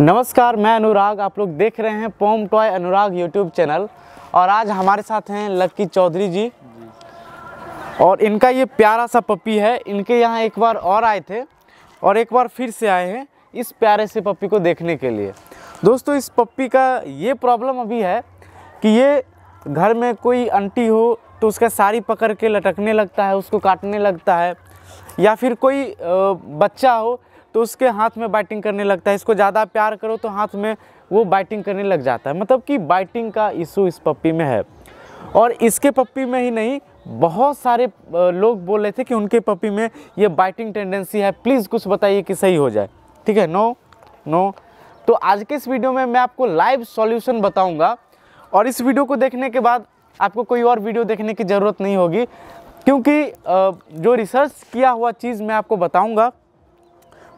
नमस्कार मैं अनुराग आप लोग देख रहे हैं pom toy Anurag YouTube channel और आज हमारे साथ हैं लक्की चौधरी जी और इनका ये प्यारा सा पपी है इनके यहाँ एक बार और आए थे और एक बार फिर से आए हैं इस प्यारे से पपी को देखने के लिए दोस्तों इस पपी का ये प्रॉब्लम अभी है कि ये घर में कोई अंटी हो तो उसका साड़ी पकड़ के लटकने लगता है उसको काटने लगता है या फिर कोई बच्चा हो तो उसके हाथ में बैटिंग करने लगता है इसको ज़्यादा प्यार करो तो हाथ में वो बैटिंग करने लग जाता है मतलब कि बाइटिंग का इशू इस पप्पी में है और इसके पप्पी में ही नहीं बहुत सारे लोग बोल रहे थे कि उनके पपी में ये बाइटिंग टेंडेंसी है प्लीज़ कुछ बताइए कि सही हो जाए ठीक है नो नो तो आज के इस वीडियो में मैं आपको लाइव सॉल्यूशन बताऊंगा और इस वीडियो को देखने के बाद आपको कोई और वीडियो देखने की ज़रूरत नहीं होगी क्योंकि जो रिसर्च किया हुआ चीज़ मैं आपको बताऊँगा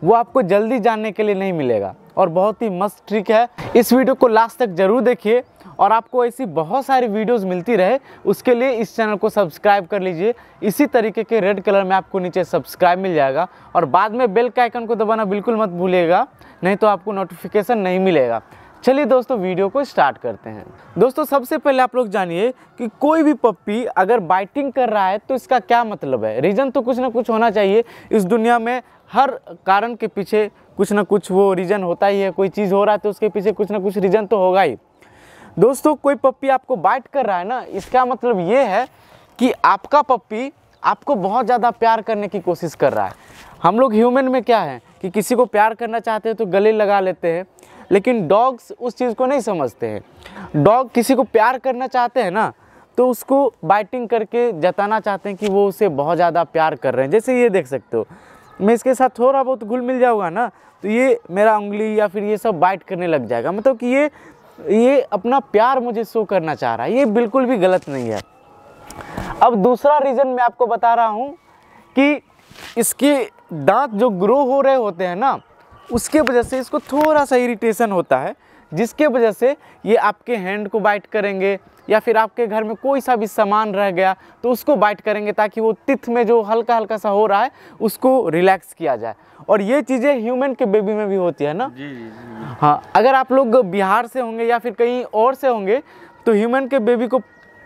वो आपको जल्दी जानने के लिए नहीं मिलेगा और बहुत ही मस्त ट्रिक है इस वीडियो को लास्ट तक ज़रूर देखिए और आपको ऐसी बहुत सारी वीडियोस मिलती रहे उसके लिए इस चैनल को सब्सक्राइब कर लीजिए इसी तरीके के रेड कलर में आपको नीचे सब्सक्राइब मिल जाएगा और बाद में बेल के आइकन को दबाना बिल्कुल मत भूलिएगा नहीं तो आपको नोटिफिकेशन नहीं मिलेगा चलिए दोस्तों वीडियो को स्टार्ट करते हैं दोस्तों सबसे पहले आप लोग जानिए कि कोई भी पप्पी अगर बाइटिंग कर रहा है तो इसका क्या मतलब है रीज़न तो कुछ ना कुछ होना चाहिए इस दुनिया में हर कारण के पीछे कुछ ना कुछ वो रीज़न होता ही है कोई चीज़ हो रहा है तो उसके पीछे कुछ ना कुछ रीज़न तो होगा ही दोस्तों कोई पप्पी आपको बाइट कर रहा है ना इसका मतलब ये है कि आपका पप्पी आपको बहुत ज़्यादा प्यार करने की कोशिश कर रहा है हम लोग ह्यूमन में क्या है कि किसी को प्यार करना चाहते हैं तो गले लगा लेते हैं लेकिन डॉग्स उस चीज़ को नहीं समझते हैं डॉग किसी को प्यार करना चाहते हैं ना तो उसको बाइटिंग करके जताना चाहते हैं कि वो उसे बहुत ज़्यादा प्यार कर रहे हैं जैसे ये देख सकते हो मैं इसके साथ थोड़ा बहुत घुल मिल जाऊँगा ना तो ये मेरा उंगली या फिर ये सब बाइट करने लग जाएगा मतलब कि ये ये अपना प्यार मुझे शो करना चाह रहा है ये बिल्कुल भी गलत नहीं है अब दूसरा रीज़न मैं आपको बता रहा हूँ कि इसके दांत जो ग्रो हो रहे होते हैं ना उसके वजह से इसको थोड़ा सा इरिटेशन होता है जिसके वजह से ये आपके हैंड को बाइट करेंगे या फिर आपके घर में कोई सा भी सामान रह गया तो उसको बाइट करेंगे ताकि वो तिथ में जो हल्का हल्का सा हो रहा है उसको रिलैक्स किया जाए और ये चीज़ें ह्यूमन के बेबी में भी होती है ना जी, जी, जी। हाँ अगर आप लोग बिहार से होंगे या फिर कहीं और से होंगे तो ह्यूमन के बेबी को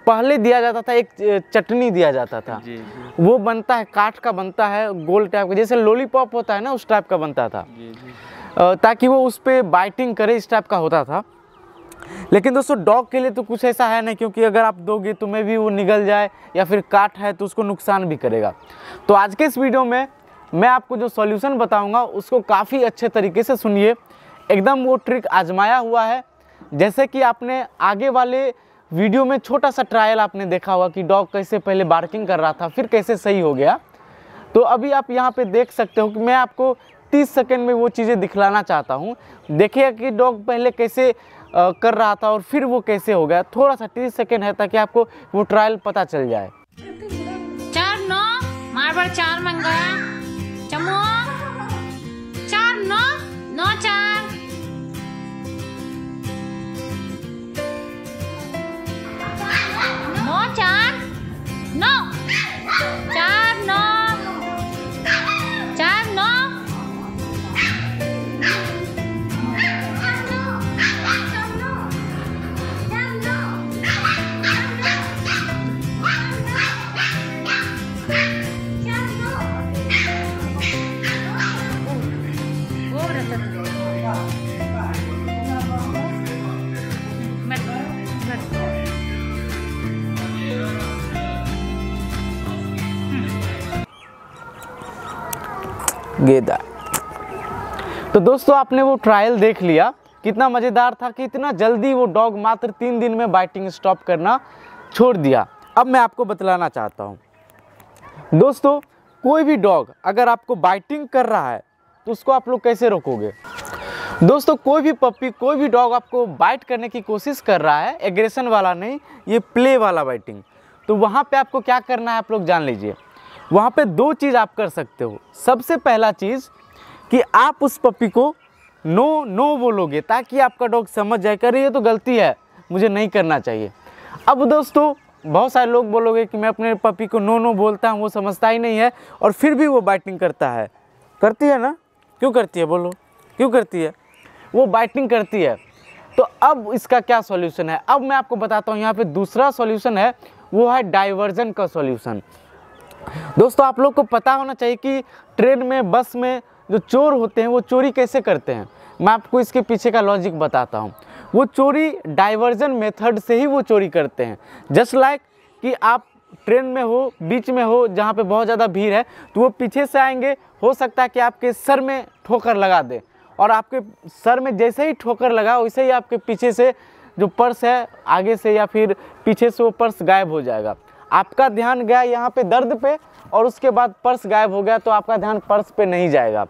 पहले दिया जाता था एक चटनी दिया जाता था जी, जी। वो बनता है काठ का बनता है गोल टाइप का जैसे लॉलीपॉप होता है ना उस टाइप का बनता था जी, जी। ताकि वो उस पर बाइटिंग करे इस टाइप का होता था लेकिन दोस्तों डॉग के लिए तो कुछ ऐसा है नहीं क्योंकि अगर आप दोगे तो मैं भी वो निगल जाए या फिर काट है तो उसको नुकसान भी करेगा तो आज के इस वीडियो में मैं आपको जो सॉल्यूशन बताऊंगा उसको काफ़ी अच्छे तरीके से सुनिए एकदम वो ट्रिक आजमाया हुआ है जैसे कि आपने आगे वाले वीडियो में छोटा सा ट्रायल आपने देखा होगा कि डॉग कैसे पहले बार्किंग कर रहा था फिर कैसे सही हो गया तो अभी आप यहाँ पे देख सकते हो कि मैं आपको 30 सेकंड में वो चीज़ें दिखलाना चाहता हूँ देखिए कि डॉग पहले कैसे आ, कर रहा था और फिर वो कैसे हो गया थोड़ा सा 30 सेकंड है ताकि आपको वो ट्रायल पता चल जाए चार नौ मार्बल चार मंगाया गेदा तो दोस्तों आपने वो ट्रायल देख लिया कितना मज़ेदार था कि इतना जल्दी वो डॉग मात्र तीन दिन में बाइटिंग स्टॉप करना छोड़ दिया अब मैं आपको बतलाना चाहता हूँ दोस्तों कोई भी डॉग अगर आपको बाइटिंग कर रहा है तो उसको आप लोग कैसे रोकोगे दोस्तों कोई भी पप्पी कोई भी डॉग आपको बाइट करने की कोशिश कर रहा है एग्रेशन वाला नहीं ये प्ले वाला बाइटिंग तो वहाँ पे आपको क्या करना है आप लोग जान लीजिए वहाँ पे दो चीज़ आप कर सकते हो सबसे पहला चीज़ कि आप उस पपी को नो नो बोलोगे ताकि आपका डॉग समझ जाए कर ये तो गलती है मुझे नहीं करना चाहिए अब दोस्तों बहुत सारे लोग बोलोगे कि मैं अपने पपी को नो नो बोलता हूँ वो समझता ही नहीं है और फिर भी वो बाइटिंग करता है करती है ना क्यों करती है बोलो क्यों करती है वो बाइटिंग करती है तो अब इसका क्या सॉल्यूशन है अब मैं आपको बताता हूँ यहाँ पे दूसरा सॉल्यूशन है वो है डाइवर्जन का सॉल्यूशन दोस्तों आप लोग को पता होना चाहिए कि ट्रेन में बस में जो चोर होते हैं वो चोरी कैसे करते हैं मैं आपको इसके पीछे का लॉजिक बताता हूँ वो चोरी डाइवर्जन मेथड से ही वो चोरी करते हैं जस्ट लाइक like कि आप ट्रेन में हो बीच में हो जहाँ पे बहुत ज़्यादा भीड़ है तो वो पीछे से आएंगे हो सकता है कि आपके सर में ठोकर लगा दें और आपके सर में जैसे ही ठोकर लगा वैसे ही आपके पीछे से जो पर्स है आगे से या फिर पीछे से वो पर्स गायब हो जाएगा आपका ध्यान गया यहाँ पे दर्द पे और उसके बाद पर्स गायब हो गया तो आपका ध्यान पर्स पे नहीं जाएगा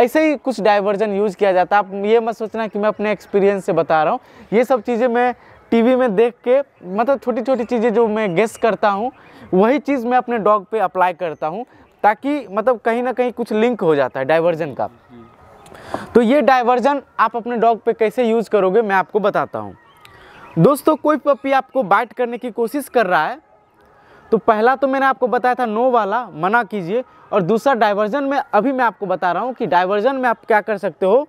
ऐसे ही कुछ डाइवर्जन यूज़ किया जाता है आप ये मत सोचना कि मैं अपने एक्सपीरियंस से बता रहा हूँ ये सब चीज़ें मैं टीवी में देख के मतलब छोटी छोटी चीज़ें जो मैं गेस करता हूँ वही चीज़ मैं अपने डॉग पे अप्लाई करता हूँ ताकि मतलब कहीं ना कहीं कुछ लिंक हो जाता है डाइवर्जन का तो ये डाइवर्जन आप अपने डॉग पे कैसे यूज़ करोगे मैं आपको बताता हूँ दोस्तों कोई पपी आपको बाइट करने की कोशिश कर रहा है तो पहला तो मैंने आपको बताया था नो वाला मना कीजिए और दूसरा डाइवर्जन में अभी मैं आपको बता रहा हूँ कि डाइवर्जन में आप क्या कर सकते हो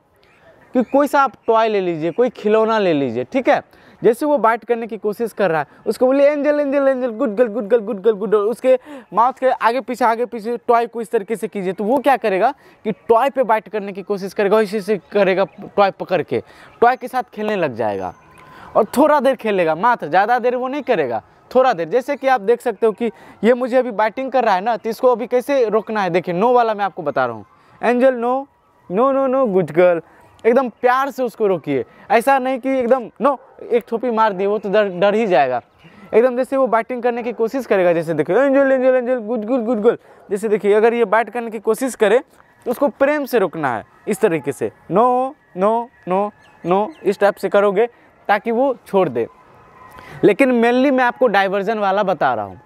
कि कोई सा आप टॉय ले लीजिए कोई खिलौना ले लीजिए ठीक है जैसे वो बाइट करने की कोशिश कर रहा है उसको बोलिए angel angel angel good girl good girl good girl good girl उसके माउथ के आगे पीछे आगे पीछे टॉय को इस तरीके से कीजिए तो वो क्या करेगा कि टॉय पे बाइट करने की कोशिश करेगा इसी से करेगा टॉय पकड़ के टॉय के साथ खेलने लग जाएगा और थोड़ा देर खेलेगा मात्र ज़्यादा देर वो नहीं करेगा थोड़ा देर जैसे कि आप देख सकते हो कि ये मुझे अभी बैटिंग कर रहा है ना तो इसको अभी कैसे रोकना है देखिए नो वाला मैं आपको बता रहा हूँ angel no no no no good girl एकदम प्यार से उसको रोकिए ऐसा नहीं कि एकदम नो एक थोपी मार दिए वो तो डर डर ही जाएगा एकदम जैसे वो बैटिंग करने की कोशिश करेगा जैसे देखिए angel angel angel good girl good girl जैसे देखिए अगर ये बैट करने की कोशिश करे तो उसको प्रेम से रोकना है इस तरीके से नो नो नो नो इस टाइप से करोगे ताकि वो छोड़ दे लेकिन मेनली मैं आपको डाइवर्जन वाला बता रहा हूँ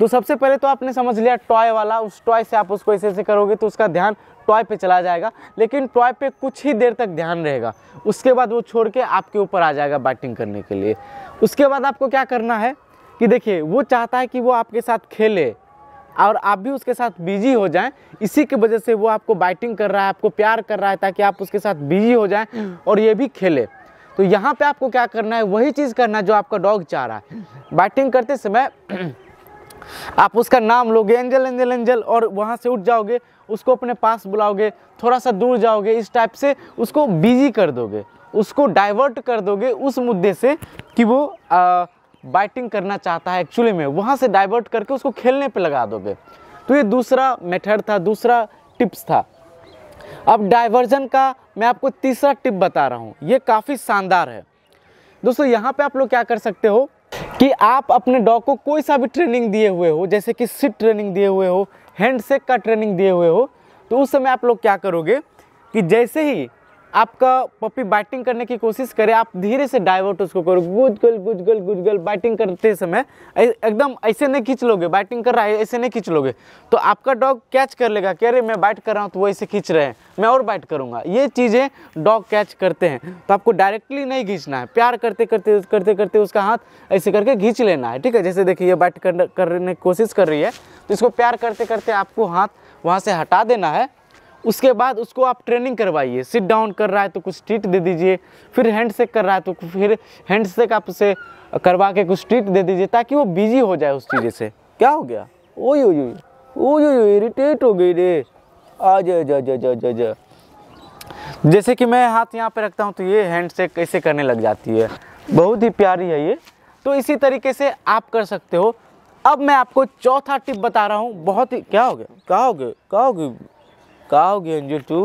तो सबसे पहले तो आपने समझ लिया टॉय वाला उस टॉय से आप उसको ऐसे ऐसे करोगे तो उसका ध्यान टॉय पे चला जाएगा लेकिन टॉय पे कुछ ही देर तक ध्यान रहेगा उसके बाद वो छोड़ के आपके ऊपर आ जाएगा बैटिंग करने के लिए उसके बाद आपको क्या करना है कि देखिए वो चाहता है कि वो आपके साथ खेले और आप भी उसके साथ बिजी हो जाएं इसी की वजह से वो आपको बैटिंग कर रहा है आपको प्यार कर रहा है ताकि आप उसके साथ बिजी हो जाएं और ये भी खेले तो यहाँ पे आपको क्या करना है वही चीज़ करना जो आपका डॉग चाह रहा है बैटिंग करते समय आप उसका नाम लोगे एंजल एंजल एंजल और वहाँ से उठ जाओगे उसको अपने पास बुलाओगे थोड़ा सा दूर जाओगे इस टाइप से उसको बिजी कर दोगे उसको डाइवर्ट कर दोगे उस मुद्दे से कि वो बैटिंग करना चाहता है एक्चुअली में वहाँ से डाइवर्ट करके उसको खेलने पे लगा दोगे तो ये दूसरा मेथड था दूसरा टिप्स था अब डाइवर्जन का मैं आपको तीसरा टिप बता रहा हूँ ये काफ़ी शानदार है दोस्तों यहाँ पे आप लोग क्या कर सकते हो कि आप अपने डॉग को कोई सा भी ट्रेनिंग दिए हुए हो जैसे कि सिट ट्रेनिंग दिए हुए हो हैंड का ट्रेनिंग दिए हुए हो तो उस समय आप लोग क्या करोगे कि जैसे ही आपका पप्पी बैटिंग करने की कोशिश करे आप धीरे से डाइवर्ट उसको करो गुज गल गुज गल गुज गल बैटिंग करते समय एकदम ऐसे नहीं खींच लोगे बैटिंग कर रहा है ऐसे नहीं खींच लोगे तो आपका डॉग कैच कर लेगा कि अरे मैं बैट कर रहा हूँ तो वो ऐसे खींच रहे हैं मैं और बैट करूँगा ये चीज़ें डॉग कैच करते हैं तो आपको डायरेक्टली नहीं खींचना है प्यार करते करते करते करते उसका हाथ ऐसे करके खींच लेना है ठीक है जैसे देखिए ये बैट करने की कोशिश कर रही है तो इसको प्यार करते करते आपको हाथ वहाँ से हटा देना है उसके बाद उसको आप ट्रेनिंग करवाइए सिट डाउन कर रहा है तो कुछ ट्रीट दे दीजिए फिर हैंड शेक कर रहा है तो फिर हैंड शेक आप उसे करवा के कुछ ट्रीट दे दीजिए ताकि वो बिजी हो जाए उस चीज़ से क्या हो गया ओ यो यो ओ यो यो इरीटेट हो गई रे आ जा जा जा जा जा जा जैसे कि मैं हाथ यहाँ पे रखता हूँ तो ये हैंड शेक कैसे करने लग जाती है बहुत ही प्यारी है ये तो इसी तरीके से आप कर सकते हो अब मैं आपको चौथा टिप बता रहा हूँ बहुत ही क्या हो गया क्या हो गया क्या हो गया काव गेंजू टू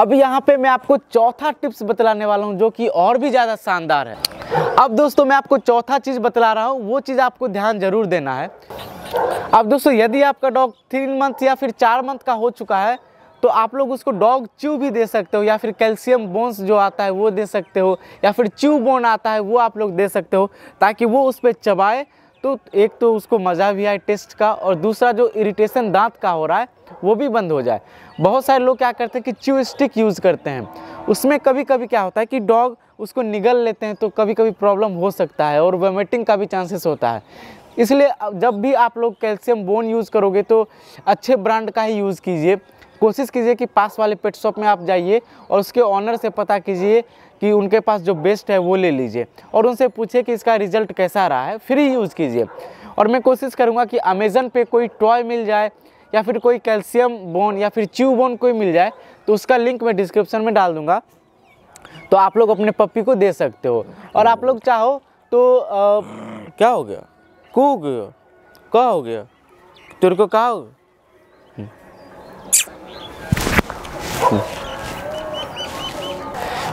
अब यहाँ पे मैं आपको चौथा टिप्स बतलाने वाला हूँ जो कि और भी ज़्यादा शानदार है अब दोस्तों मैं आपको चौथा चीज़ बतला रहा हूँ वो चीज़ आपको ध्यान जरूर देना है अब दोस्तों यदि आपका डॉग तीन मंथ या फिर चार मंथ का हो चुका है तो आप लोग उसको डॉग च्यू भी दे सकते हो या फिर कैल्शियम बोन्स जो आता है वो दे सकते हो या फिर च्यू बोन आता है वो आप लोग दे सकते हो ताकि वो उस पर चबाए तो एक तो उसको मज़ा भी आए टेस्ट का और दूसरा जो इरिटेशन दांत का हो रहा है वो भी बंद हो जाए बहुत सारे लोग क्या करते हैं कि च्यू स्टिक यूज़ करते हैं उसमें कभी कभी क्या होता है कि डॉग उसको निगल लेते हैं तो कभी कभी प्रॉब्लम हो सकता है और वोमिटिंग का भी चांसेस होता है इसलिए जब भी आप लोग कैल्शियम बोन यूज़ करोगे तो अच्छे ब्रांड का ही यूज़ कीजिए कोशिश कीजिए कि पास वाले पेट शॉप में आप जाइए और उसके ऑनर से पता कीजिए कि उनके पास जो बेस्ट है वो ले लीजिए और उनसे पूछिए कि इसका रिज़ल्ट कैसा रहा है फिर ही यूज़ कीजिए और मैं कोशिश करूँगा कि अमेज़न पे कोई टॉय मिल जाए या फिर कोई कैल्शियम बोन या फिर च्यू बोन कोई मिल जाए तो उसका लिंक मैं डिस्क्रिप्शन में डाल दूँगा तो आप लोग अपने पप्पी को दे सकते हो और आप लोग चाहो तो आ, क्या हो गया कू हो गया क्या हो गया तेरे को कहा हो गया beaucoup.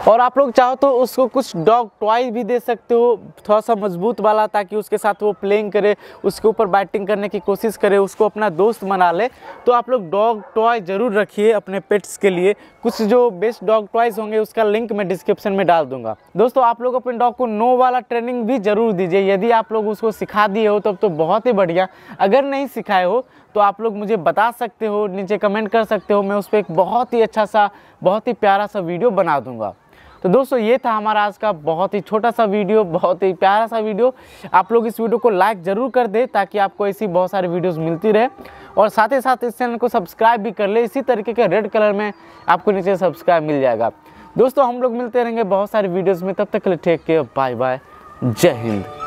और आप लोग चाहो तो उसको कुछ डॉग टॉय भी दे सकते हो थोड़ा सा मजबूत वाला ताकि उसके साथ वो प्लेइंग करे उसके ऊपर बैटिंग करने की कोशिश करे उसको अपना दोस्त बना ले तो आप लोग डॉग टॉय ज़रूर रखिए अपने पेट्स के लिए कुछ जो बेस्ट डॉग टॉयज़ होंगे उसका लिंक मैं डिस्क्रिप्शन में डाल दूंगा दोस्तों आप लोग अपने डॉग को नो वाला ट्रेनिंग भी ज़रूर दीजिए यदि आप लोग उसको सिखा दिए हो तब तो बहुत ही बढ़िया अगर नहीं सिखाए हो तो आप लोग मुझे बता सकते हो नीचे कमेंट कर सकते हो मैं उस पर एक बहुत ही अच्छा सा बहुत ही प्यारा सा वीडियो बना दूंगा तो दोस्तों ये था हमारा आज का बहुत ही छोटा सा वीडियो बहुत ही प्यारा सा वीडियो आप लोग इस वीडियो को लाइक ज़रूर कर दें ताकि आपको ऐसी बहुत सारी वीडियोस मिलती रहे और साथ ही साथ इस चैनल को सब्सक्राइब भी कर ले इसी तरीके के रेड कलर में आपको नीचे सब्सक्राइब मिल जाएगा दोस्तों हम लोग मिलते रहेंगे बहुत सारे वीडियोज़ में तब तक के लिए टेक केयर बाय बाय जय हिंद